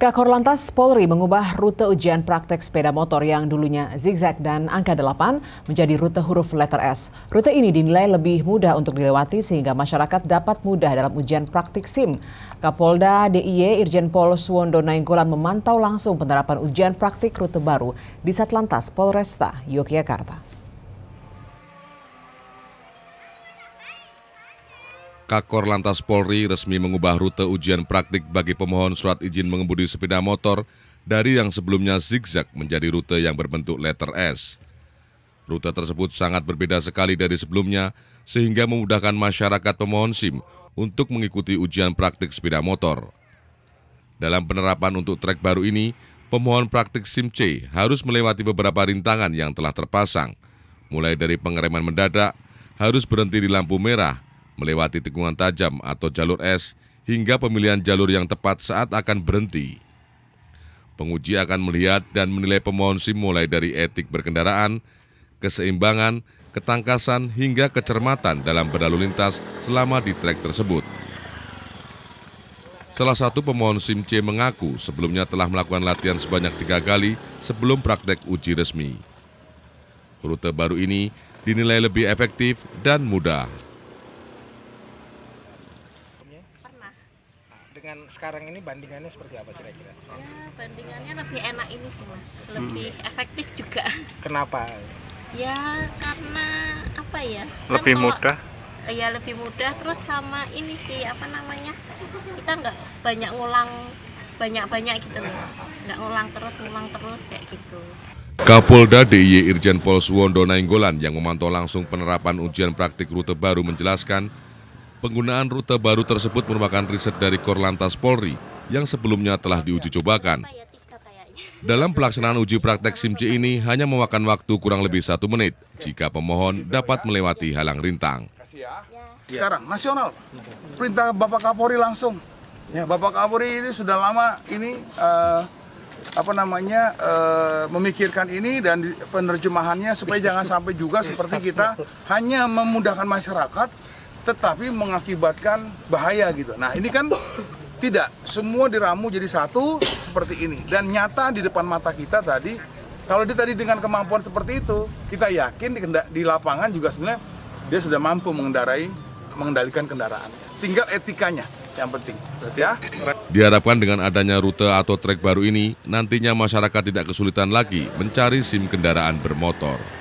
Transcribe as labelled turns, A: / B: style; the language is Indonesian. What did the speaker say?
A: Kakor Lantas Polri mengubah rute ujian praktek sepeda motor yang dulunya zigzag dan angka 8 menjadi rute huruf letter S. Rute ini dinilai lebih mudah untuk dilewati sehingga masyarakat dapat mudah dalam ujian praktik SIM. Kapolda DIY Irjen Pol Suwondo Nainggolan memantau langsung penerapan ujian praktik rute baru di Satlantas Polresta, Yogyakarta. Kakor Lantas Polri resmi mengubah rute ujian praktik bagi pemohon surat izin mengemudi sepeda motor dari yang sebelumnya zigzag menjadi rute yang berbentuk letter S. Rute tersebut sangat berbeda sekali dari sebelumnya sehingga memudahkan masyarakat pemohon SIM untuk mengikuti ujian praktik sepeda motor. Dalam penerapan untuk trek baru ini, pemohon praktik SIM C harus melewati beberapa rintangan yang telah terpasang, mulai dari pengereman mendadak, harus berhenti di lampu merah, melewati tikungan tajam atau jalur es hingga pemilihan jalur yang tepat saat akan berhenti. Penguji akan melihat dan menilai pemohon SIM mulai dari etik berkendaraan, keseimbangan, ketangkasan, hingga kecermatan dalam berlalu lintas selama di trek tersebut. Salah satu pemohon SIM C mengaku sebelumnya telah melakukan latihan sebanyak tiga kali sebelum praktek uji resmi. Rute baru ini dinilai lebih efektif dan mudah.
B: dengan sekarang ini bandingannya seperti apa kira-kira? Ya, bandingannya lebih enak ini sih mas, lebih hmm. efektif juga. Kenapa? Ya karena apa ya? Kan lebih kan mudah. Ya lebih mudah, terus sama ini sih apa namanya? Kita nggak banyak ngulang banyak-banyak gitu loh, nggak ngulang terus ngulang terus kayak gitu.
A: Kapolda DIY Irjen Pol Suwondo Nainggolan yang memantau langsung penerapan ujian praktik rute baru menjelaskan Penggunaan rute baru tersebut merupakan riset dari Korlantas Polri yang sebelumnya telah diuji cobakan. Dalam pelaksanaan uji praktek SIM C ini hanya memakan waktu kurang lebih satu menit jika pemohon dapat melewati halang rintang.
B: Sekarang nasional, perintah Bapak Kapolri langsung. Ya, Bapak Kapolri ini sudah lama ini uh, apa namanya uh, memikirkan ini dan penerjemahannya supaya jangan sampai juga seperti kita hanya memudahkan masyarakat tetapi mengakibatkan bahaya gitu. Nah, ini kan tidak semua diramu jadi satu seperti ini dan nyata di depan mata kita tadi kalau dia tadi dengan kemampuan seperti itu kita yakin di, di lapangan juga sebenarnya dia sudah mampu mengendarai mengendalikan kendaraan tinggal etikanya yang penting Berarti ya
A: diharapkan dengan adanya rute atau trek baru ini nantinya masyarakat tidak kesulitan lagi mencari SIM kendaraan bermotor